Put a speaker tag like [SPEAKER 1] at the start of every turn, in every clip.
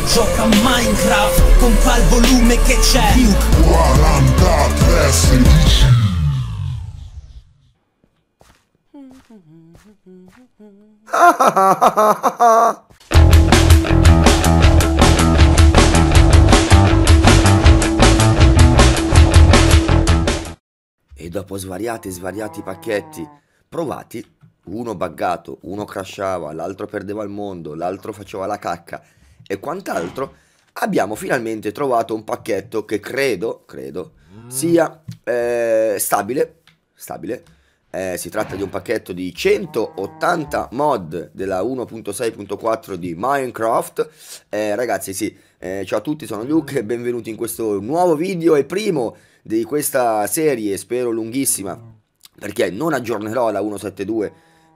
[SPEAKER 1] che gioca a Minecraft con qual volume che c'è Duke 43 16 E dopo svariati e svariati pacchetti provati, uno buggato, uno crashava, l'altro perdeva il mondo, l'altro faceva la cacca, e quant'altro, abbiamo finalmente trovato un pacchetto che credo, credo mm. sia eh, stabile, stabile. Eh, si tratta di un pacchetto di 180 mod della 1.6.4 di Minecraft. Eh, ragazzi, sì, eh, ciao a tutti, sono Luke e benvenuti in questo nuovo video e primo di questa serie, spero lunghissima, perché non aggiornerò la 172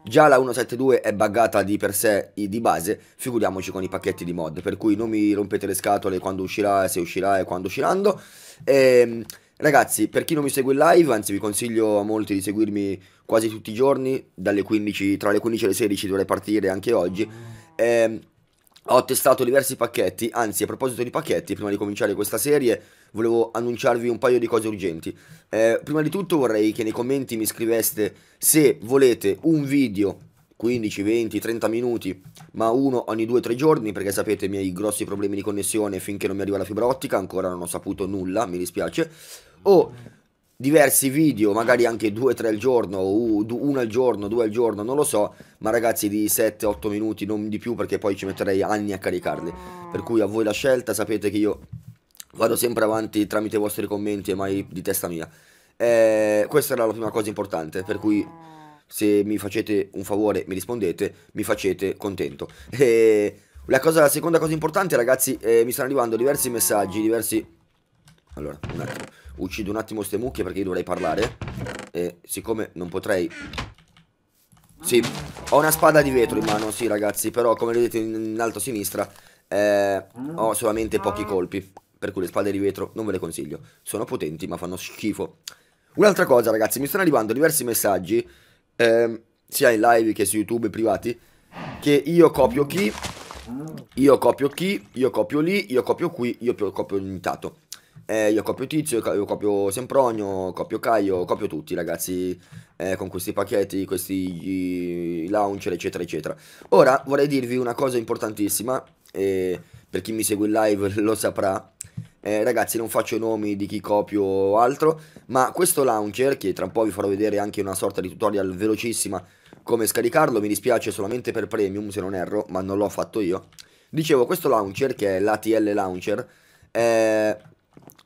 [SPEAKER 1] Già la 172 è buggata di per sé di base, figuriamoci con i pacchetti di mod, per cui non mi rompete le scatole quando uscirà, se uscirà e quando usciranno. E, ehm, ragazzi, per chi non mi segue in live, anzi vi consiglio a molti di seguirmi quasi tutti i giorni, 15, tra le 15 e le 16 dovrei partire anche oggi. E, ehm, ho testato diversi pacchetti, anzi a proposito di pacchetti, prima di cominciare questa serie volevo annunciarvi un paio di cose urgenti. Eh, prima di tutto vorrei che nei commenti mi scriveste se volete un video 15, 20, 30 minuti, ma uno ogni 2-3 giorni perché sapete i miei grossi problemi di connessione finché non mi arriva la fibra ottica, ancora non ho saputo nulla, mi dispiace. O diversi video, magari anche due o tre al giorno, uno al giorno, due al giorno, non lo so, ma ragazzi di 7-8 minuti, non di più perché poi ci metterei anni a caricarli. Per cui a voi la scelta, sapete che io vado sempre avanti tramite i vostri commenti e mai di testa mia. Eh, questa era la prima cosa importante, per cui se mi facete un favore, mi rispondete, mi facete contento. Eh, la, cosa, la, seconda cosa importante, ragazzi, eh, mi stanno arrivando diversi messaggi, diversi... Allora, un attimo Uccido un attimo queste mucche perché io dovrei parlare E siccome non potrei Sì, ho una spada di vetro in mano, sì ragazzi Però come vedete in alto a sinistra eh, Ho solamente pochi colpi Per cui le spade di vetro non ve le consiglio Sono potenti ma fanno schifo Un'altra cosa ragazzi, mi stanno arrivando diversi messaggi eh, Sia in live che su YouTube privati Che io copio chi io copio chi, io copio lì, io copio qui, io copio ogni tato. Eh, io copio Tizio, io copio Sempronio, copio Caio, copio tutti ragazzi eh, con questi pacchetti, questi launcher eccetera eccetera. Ora vorrei dirvi una cosa importantissima, eh, per chi mi segue in live lo saprà, eh, ragazzi non faccio nomi di chi copio o altro, ma questo launcher che tra un po' vi farò vedere anche una sorta di tutorial velocissima come scaricarlo, mi dispiace solamente per premium se non erro, ma non l'ho fatto io. Dicevo questo launcher che è l'ATL launcher, eh,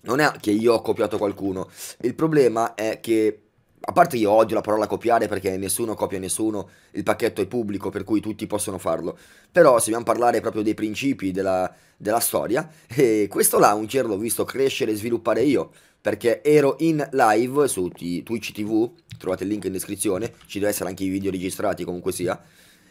[SPEAKER 1] non è che io ho copiato qualcuno, il problema è che a parte io odio la parola copiare perché nessuno copia nessuno, il pacchetto è pubblico per cui tutti possono farlo, però se dobbiamo parlare proprio dei principi della, della storia, eh, questo là l'ho visto crescere e sviluppare io, perché ero in live su Twitch TV, trovate il link in descrizione, ci deve essere anche i video registrati comunque sia,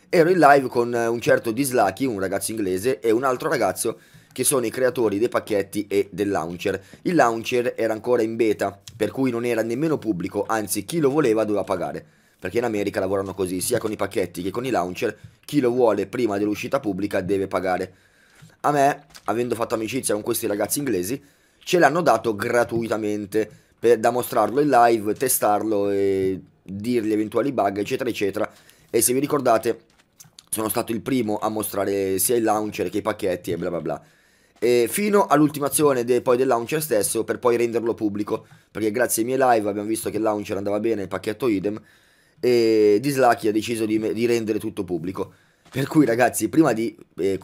[SPEAKER 1] ero in live con un certo Dislucky, un ragazzo inglese, e un altro ragazzo che sono i creatori dei pacchetti e del launcher. Il launcher era ancora in beta, per cui non era nemmeno pubblico, anzi chi lo voleva doveva pagare, perché in America lavorano così, sia con i pacchetti che con i launcher, chi lo vuole prima dell'uscita pubblica deve pagare. A me, avendo fatto amicizia con questi ragazzi inglesi, ce l'hanno dato gratuitamente per, da mostrarlo in live, testarlo e dirgli eventuali bug, eccetera, eccetera. E se vi ricordate, sono stato il primo a mostrare sia il launcher che i pacchetti e bla bla bla eh, fino all'ultimazione de, poi del launcher stesso per poi renderlo pubblico, perché grazie ai miei live abbiamo visto che il launcher andava bene, il pacchetto idem, e Dislucky ha deciso di, di, rendere tutto pubblico. Per cui ragazzi, prima di eh,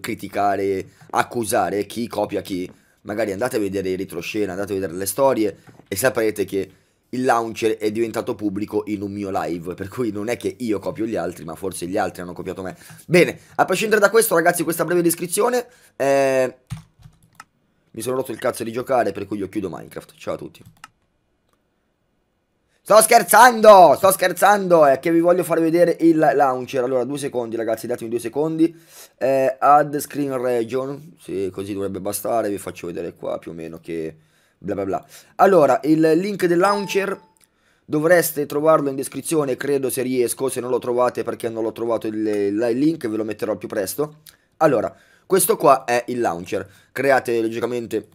[SPEAKER 1] criticare, accusare chi copia chi, magari andate a vedere in retroscena, andate a vedere le storie e saprete che il launcher è diventato pubblico in un mio live, per cui non è che io copio gli altri, ma forse gli altri hanno copiato me. Bene, a prescindere da questo, ragazzi, questa breve descrizione. Eh, mi sono rotto il cazzo di giocare, per cui io chiudo Minecraft. Ciao a tutti. Sto scherzando, sto scherzando, è che vi voglio far vedere il launcher. Allora, due secondi ragazzi, datemi due secondi. Eh, add screen region, sì, così dovrebbe bastare, vi faccio vedere qua più o meno che bla bla bla. Allora, il link del launcher dovreste trovarlo in descrizione, credo se riesco, se non lo trovate perché non l'ho trovato il, il link ve lo metterò più presto. Allora, questo qua è il launcher, create logicamente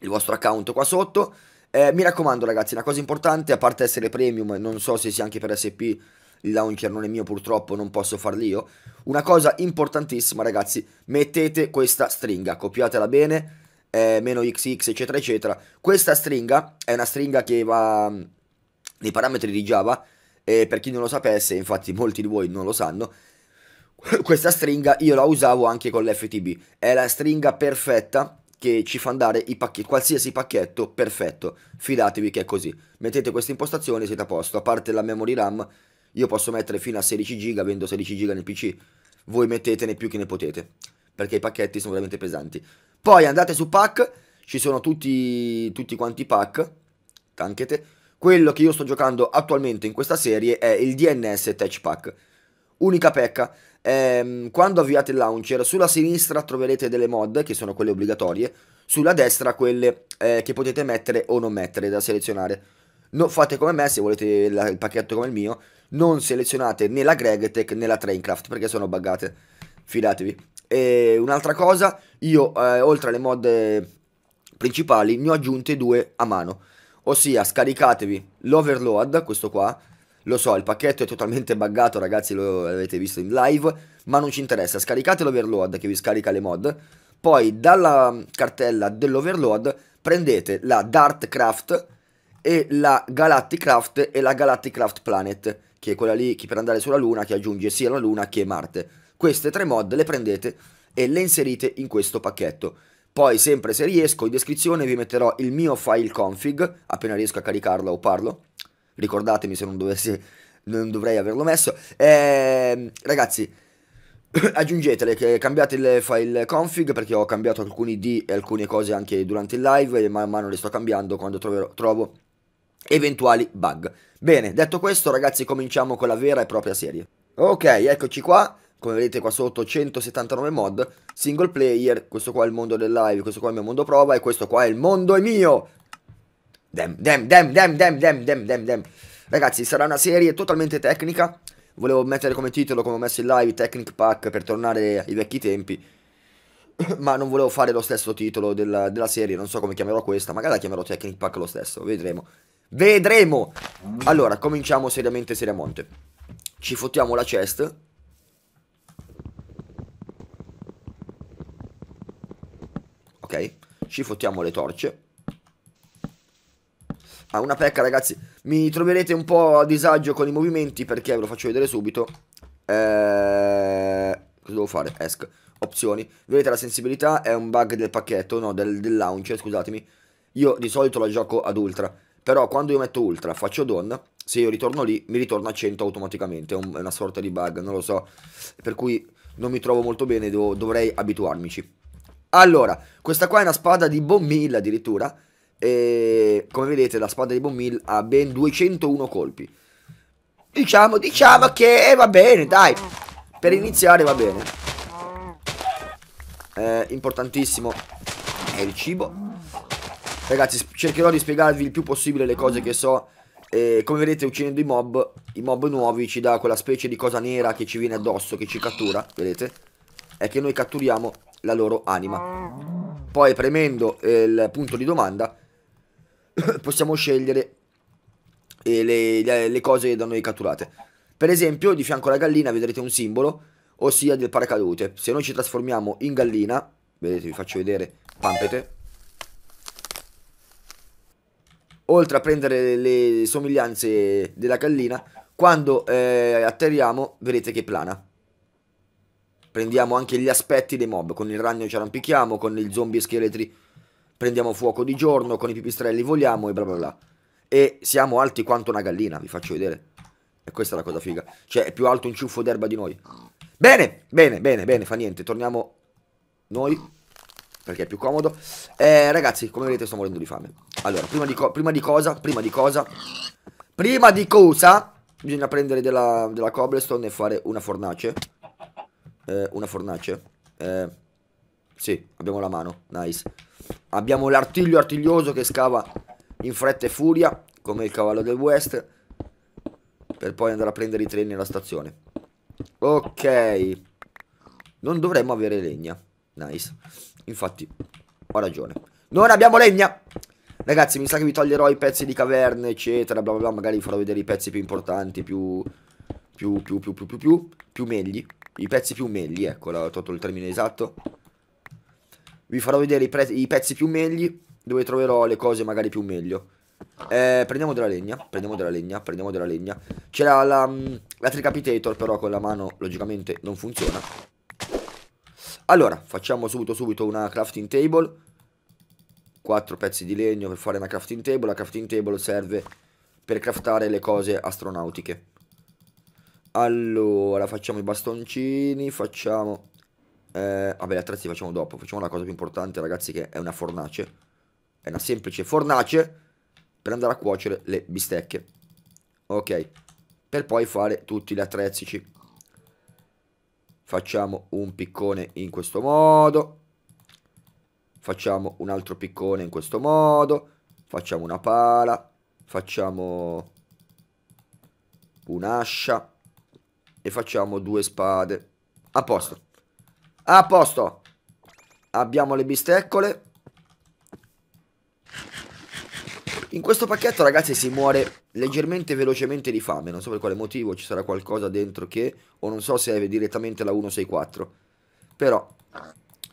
[SPEAKER 1] il vostro account qua sotto. Eh, mi raccomando ragazzi, una cosa importante, a parte essere premium, non so se sia anche per SP, il launcher non è mio purtroppo, non posso farlo io. Una cosa importantissima ragazzi, mettete questa stringa, copiatela bene, eh, meno XX, eccetera, eccetera. Questa stringa è una stringa che va mm, nei parametri di Java, e per chi non lo sapesse, infatti molti di voi non lo sanno, questa stringa io la usavo anche con l'FTB. È la stringa perfetta che ci fa andare i pacchetti, qualsiasi pacchetto perfetto. Fidatevi che è così. Mettete questa impostazione siete a posto. A parte la memory RAM, io posso mettere fino a 16 GB, avendo 16 GB nel PC. Voi mettetene più che ne potete, perché i pacchetti sono veramente pesanti. Poi andate su pack, ci sono tutti, tutti quanti i pack, anche te. Quello che io sto giocando attualmente in questa serie è il DNS Touch Pack. Unica pecca, ehm, quando avviate il launcher, sulla sinistra troverete delle mod, che sono quelle obbligatorie, sulla destra quelle eh, che potete mettere o non mettere, da selezionare. No, fate come me, se volete la, il pacchetto come il mio, non selezionate né la Gregtech né la Traincraft, perché sono buggate, fidatevi. E un'altra cosa, io eh, oltre alle mod eh, principali ne ho aggiunte due a mano. Ossia, scaricatevi l'overload, questo qua. Lo so, il pacchetto è totalmente buggato, ragazzi, lo avete visto in live, ma non ci interessa. Scaricate l'overload che vi scarica le mod. Poi dalla cartella dell'overload prendete la Dartcraft e la Galacticraft e la Galacticraft Planet, che è quella lì che per andare sulla Luna che aggiunge sia la Luna che Marte. Queste tre mod le prendete e le inserite in questo pacchetto. Poi sempre se riesco in descrizione vi metterò il mio file config, appena riesco a caricarlo o parlo, ricordatemi se non, dovessi, non dovrei averlo messo. Eh, ragazzi, aggiungetele, cambiate il file config perché ho cambiato alcuni D e alcune cose anche durante il live e man mano le sto cambiando quando troverò, trovo eventuali bug. Bene, detto questo ragazzi cominciamo con la vera e propria serie. Ok, eccoci qua come vedete qua sotto 179 mod, single player, questo qua è il mondo del live, questo qua è il mio mondo prova e questo qua è il mondo è mio. Dem, dem, dem, dem, dem, dem, dem, dem, dem. Ragazzi, sarà una serie totalmente tecnica. Volevo mettere come titolo, come ho messo in live, Technic Pack per tornare ai vecchi tempi. Ma non volevo fare lo stesso titolo della, della serie, non so come chiamerò questa. Magari la chiamerò Technic Pack lo stesso, vedremo. Vedremo! Allora, cominciamo seriamente, seriamente. Ci fottiamo la chest ci fottiamo le torce. Ah, una pecca ragazzi, mi troverete un po' a disagio con i movimenti perché ve lo faccio vedere subito. Eh, cosa devo fare? Esc. Opzioni. Vedete la sensibilità è un bug del pacchetto, no, del, del launcher, scusatemi. Io di solito la gioco ad ultra, però quando io metto ultra faccio don, se io ritorno lì mi ritorna a 100 automaticamente, è, un, è una sorta di bug, non lo so. Per cui non mi trovo molto bene, devo, dovrei abituarmici. Allora, questa qua è una spada di Bommil addirittura. E come vedete la spada di Bommil ha ben 201 colpi. Diciamo, diciamo che va bene, dai. Per iniziare va bene. Eh, importantissimo è il cibo. Ragazzi, cercherò di spiegarvi il più possibile le cose che so. E come vedete uccidendo i mob, i mob nuovi ci dà quella specie di cosa nera che ci viene addosso, che ci cattura, vedete? È che noi catturiamo la loro anima. Poi premendo eh, il punto di domanda possiamo scegliere eh, le, le, le cose da noi catturate. Per esempio di fianco alla gallina vedrete un simbolo, ossia del paracadute. Se noi ci trasformiamo in gallina, vedete vi faccio vedere, pampete. Oltre a prendere le somiglianze della gallina, quando eh, atterriamo vedete che plana. Prendiamo anche gli aspetti dei mob, con il ragno ci arrampichiamo, con il zombie e scheletri prendiamo fuoco di giorno, con i pipistrelli vogliamo e bla bla bla. E siamo alti quanto una gallina, vi faccio vedere. E questa è la cosa figa. Cioè, è più alto un ciuffo d'erba di noi. Bene, bene, bene, bene, fa niente. Torniamo noi, perché è più comodo. Eh, ragazzi, come vedete sto morendo di fame. Allora, prima di, prima di cosa, prima di cosa, prima di cosa, bisogna prendere della, della cobblestone e fare una fornace eh, una fornace. Eh, sì, abbiamo la mano, nice. Abbiamo l'artiglio artiglioso che scava in fretta e furia, come il cavallo del West, per poi andare a prendere i treni alla stazione. Ok. Non dovremmo avere legna. Nice. Infatti, ho ragione. Non abbiamo legna! Ragazzi, mi sa che vi toglierò i pezzi di caverne, eccetera, bla bla bla. Magari vi farò vedere i pezzi più importanti, più... Più, più, più, più, più, più, più, più megli i pezzi più melli, ecco, ho tolto il termine esatto. Vi farò vedere i, i, pezzi più megli, dove troverò le cose magari più meglio. Eh, prendiamo della legna, prendiamo della legna, prendiamo della legna. C'era la, mm, la, Tricapitator, però con la mano logicamente non funziona. Allora, facciamo subito subito una crafting table. Quattro pezzi di legno per fare una crafting table. La crafting table serve per craftare le cose astronautiche. Allora, facciamo i bastoncini, facciamo... Eh, vabbè, gli attrezzi facciamo dopo. Facciamo la cosa più importante, ragazzi, che è una fornace. È una semplice fornace per andare a cuocere le bistecche. Ok. Per poi fare tutti gli attrezzici. Facciamo un piccone in questo modo. Facciamo un altro piccone in questo modo. Facciamo una pala. Facciamo un'ascia e facciamo due spade. A posto. A posto. Abbiamo le bisteccole. In questo pacchetto, ragazzi, si muore leggermente velocemente di fame. Non so per quale motivo ci sarà qualcosa dentro che... O non so se è direttamente la 164. Però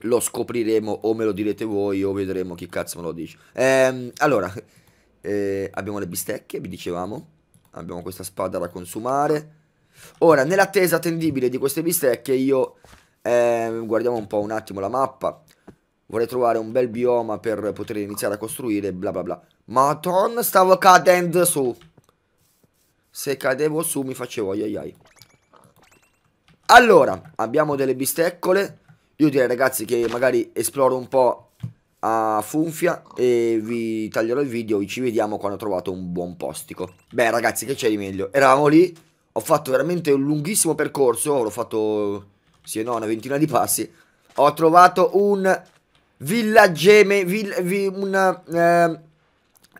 [SPEAKER 1] lo scopriremo o me lo direte voi o vedremo chi cazzo me lo dice. Ehm, allora, eh, abbiamo le bistecche, vi dicevamo. Abbiamo questa spada da consumare. Ora, nell'attesa attendibile di queste bistecche, io... Eh, guardiamo un po' un attimo la mappa. Vorrei trovare un bel bioma per poter iniziare a costruire, bla bla bla. Madonna, stavo cadendo su. Se cadevo su mi facevo ai ai ai. Allora, abbiamo delle bisteccole. Io direi ragazzi che magari esploro un po' a Funfia e vi taglierò il video. Ci vediamo quando ho trovato un buon postico. Beh ragazzi, che c'è di meglio? Eravamo lì ho fatto veramente un lunghissimo percorso, l'ho fatto, sì e no, una ventina di passi, ho trovato un villageme, vill, vi, una, eh,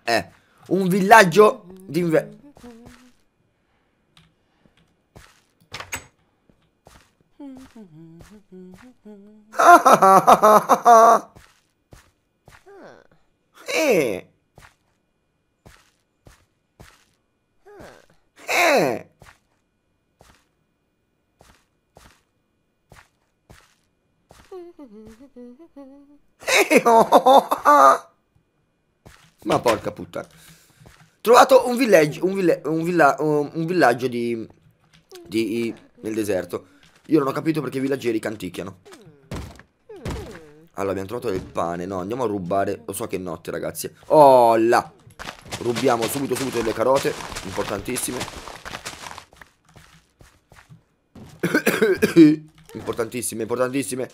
[SPEAKER 1] eh, un villaggio d'inverno. eh. Ma porca puttana. Trovato un villaggio, un, villa, un, villa, un villaggio di, di... nel deserto. Io non ho capito perché i villaggeri canticchiano. Allora, abbiamo trovato del pane. No, andiamo a rubare. Lo so che è notte, ragazzi. Oh, là. Rubiamo subito, subito delle carote. Importantissime. importantissime, importantissime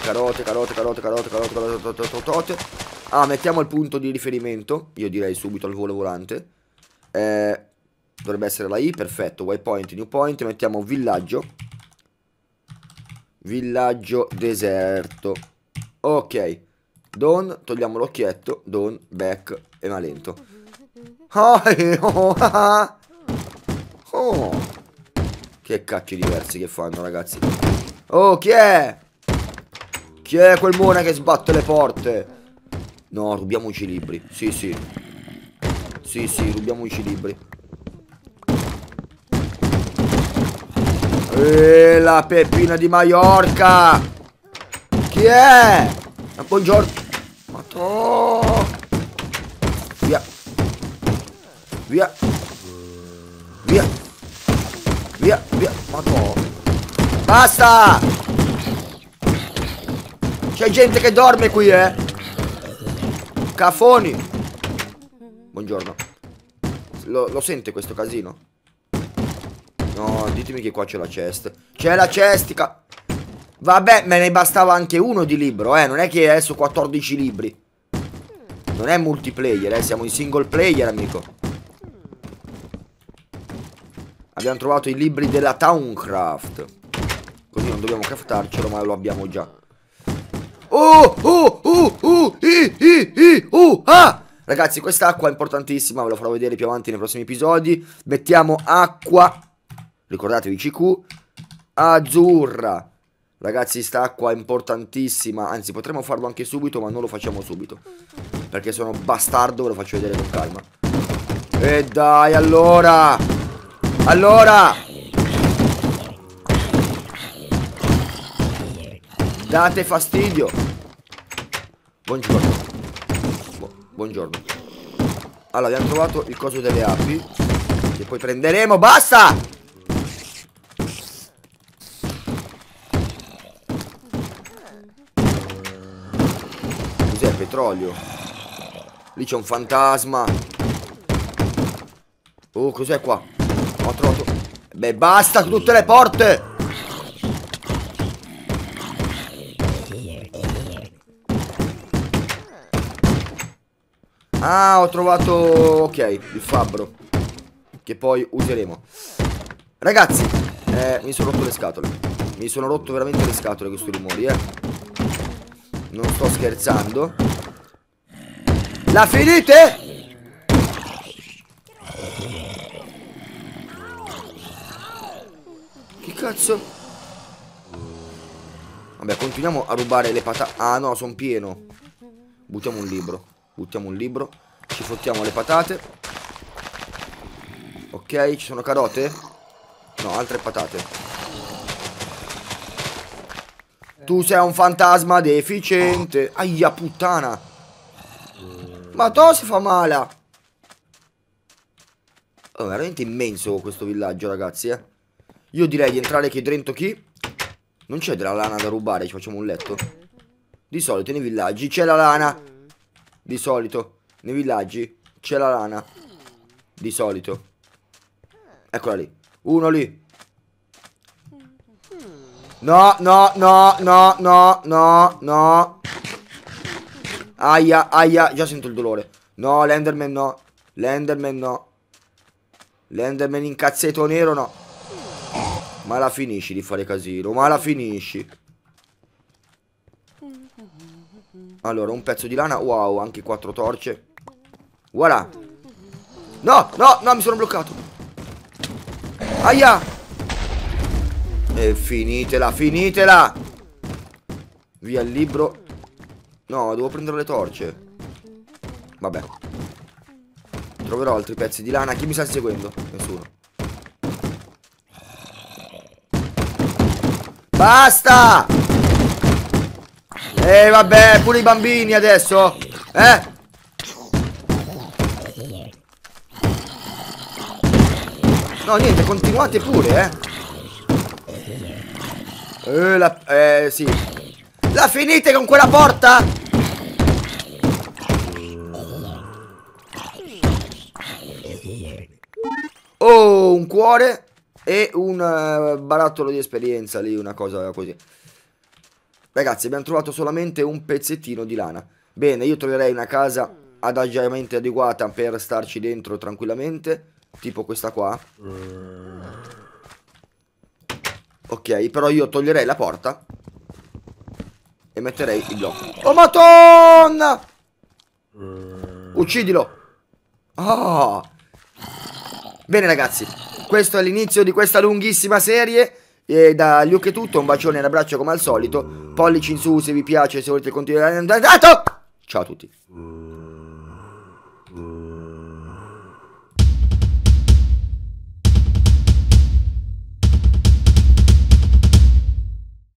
[SPEAKER 1] carote, carote, carote, carote, carote, carote, carote, carote, carote. Ah, mettiamo il punto di riferimento. Io direi subito al volo volante. Eh, dovrebbe essere la I, perfetto. Waypoint, new point. Mettiamo villaggio. Villaggio deserto. Ok. Don, togliamo l'occhietto. Don, back e malento. Oh, oh. Che cacchi diversi che fanno, ragazzi. Oh, chi è? Chi è quel mone che sbatte le porte? No, rubiamoci i libri. Sì, sì. Sì, sì, rubiamoci i libri. E la Peppina di Maiorca! Chi è? Buongiorno. Ma Matò! Via. Via. Via. Via, via. Ma Matò. Basta! C'è gente che dorme qui, eh. Cafoni. Buongiorno. Lo, lo sente questo casino? No, ditemi che qua c'è la chest. C'è la cestica. Vabbè, me ne bastava anche uno di libro, eh. Non è che adesso 14 libri. Non è multiplayer, eh. Siamo in single player, amico. Abbiamo trovato i libri della Towncraft. Così non dobbiamo craftarcelo, ma lo abbiamo già. Oh, oh, oh, oh, i, i, i, oh, ah! Ragazzi, quest'acqua è importantissima, ve la farò vedere più avanti nei prossimi episodi. Mettiamo acqua, ricordatevi CQ, azzurra. Ragazzi, sta acqua è importantissima, anzi potremmo farlo anche subito, ma non lo facciamo subito. Perché sono bastardo, ve lo faccio vedere con calma. E dai, allora! Allora! Date fastidio. Buongiorno. Bu buongiorno. Allora, abbiamo trovato il coso delle api. Che poi prenderemo. Basta! Cos'è il petrolio? Lì c'è un fantasma. Oh, cos'è qua? Ho trovato... Beh, basta tutte le porte! Ah, ho trovato... Ok, il fabbro. Che poi useremo. Ragazzi, eh, mi sono rotto le scatole. Mi sono rotto veramente le scatole questi rumori, eh. Non sto scherzando. La finite? Che cazzo? Vabbè, continuiamo a rubare le patate. Ah no, sono pieno. Buttiamo un libro. Buttiamo un libro. Ci fottiamo le patate. Ok, ci sono carote? No, altre patate. Tu sei un fantasma deficiente. Aia puttana. Ma to si fa male. Oh, veramente immenso questo villaggio, ragazzi, eh. Io direi di entrare che dentro chi? Non c'è della lana da rubare, ci facciamo un letto. Di solito nei villaggi c'è la lana. Di solito, nei villaggi, c'è la lana. Di solito. Eccola lì. Uno lì. No, no, no, no, no, no, no. Aia, aia, già sento il dolore. No, l'Enderman no. L'Enderman no. L'Enderman in cazzetto nero no. Ma la finisci di fare casino, ma la finisci. Allora, un pezzo di lana. Wow, anche quattro torce. Voilà. No, no, no, mi sono bloccato. Aia. E finitela, finitela. Via il libro. No, devo prendere le torce. Vabbè. Troverò altri pezzi di lana. Chi mi sta seguendo? Nessuno. Basta! Eh vabbè, pure i bambini adesso. Eh? No, niente, continuate pure, eh. Eh, la... Eh, sì. La finite con quella porta? Oh, un cuore e un uh, barattolo di esperienza lì, una cosa così. Ragazzi, abbiamo trovato solamente un pezzettino di lana. Bene, io troverei una casa adagiamente adeguata per starci dentro tranquillamente. Tipo questa qua. Ok, però io toglierei la porta. E metterei il blocco. Oh, madonna! Uccidilo! Oh. Bene, ragazzi. Questo è l'inizio di questa lunghissima serie. E da Luke è tutto, un bacione e un abbraccio come al solito. Pollici in su se vi piace, se volete continuare. Ciao a tutti!